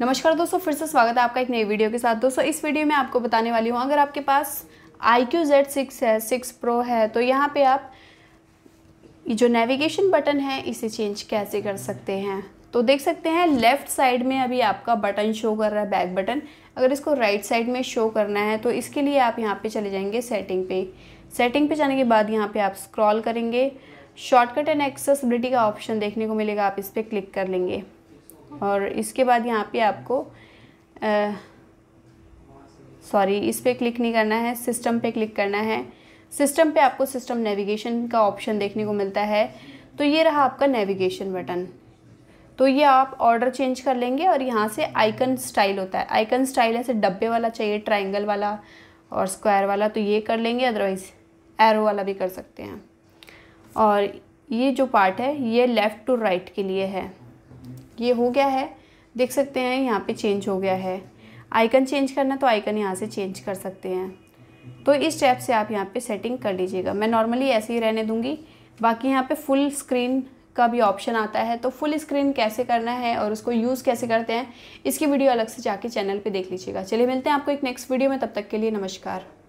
नमस्कार दोस्तों फिर से स्वागत है आपका एक नई वीडियो के साथ दोस्तों इस वीडियो में आपको बताने वाली हूँ अगर आपके पास आई क्यू जेड सिक्स है सिक्स प्रो है तो यहाँ पे आप जो नेविगेशन बटन है इसे चेंज कैसे कर सकते हैं तो देख सकते हैं लेफ़्ट साइड में अभी आपका बटन शो कर रहा है बैक बटन अगर इसको राइट right साइड में शो करना है तो इसके लिए आप यहाँ पर चले जाएंगे सेटिंग पे सेटिंग पे जाने के बाद यहाँ पर आप स्क्रॉल करेंगे शॉर्टकट एंड एक्सेसिबिलिटी का ऑप्शन देखने को मिलेगा आप इस पर क्लिक कर लेंगे और इसके बाद यहाँ पे आपको सॉरी इस पर क्लिक नहीं करना है सिस्टम पे क्लिक करना है सिस्टम पे आपको सिस्टम नेविगेशन का ऑप्शन देखने को मिलता है तो ये रहा आपका नेविगेशन बटन तो ये आप ऑर्डर चेंज कर लेंगे और यहाँ से आइकन स्टाइल होता है आइकन स्टाइल ऐसे डब्बे वाला चाहिए ट्राइंगल वाला और स्क्वायर वाला तो ये कर लेंगे अदरवाइज़ एरो वाला भी कर सकते हैं और ये जो पार्ट है ये लेफ़्ट टू राइट के लिए है ये हो गया है देख सकते हैं यहाँ पे चेंज हो गया है आइकन चेंज करना तो आइकन यहाँ से चेंज कर सकते हैं तो इस टैप से आप यहाँ पे सेटिंग कर लीजिएगा मैं नॉर्मली ऐसे ही रहने दूँगी बाकी यहाँ पे फुल स्क्रीन का भी ऑप्शन आता है तो फुल स्क्रीन कैसे करना है और उसको यूज़ कैसे करते हैं इसकी वीडियो अलग से जाके चैनल पर देख लीजिएगा चलिए मिलते हैं आपको एक नेक्स्ट वीडियो में तब तक के लिए नमस्कार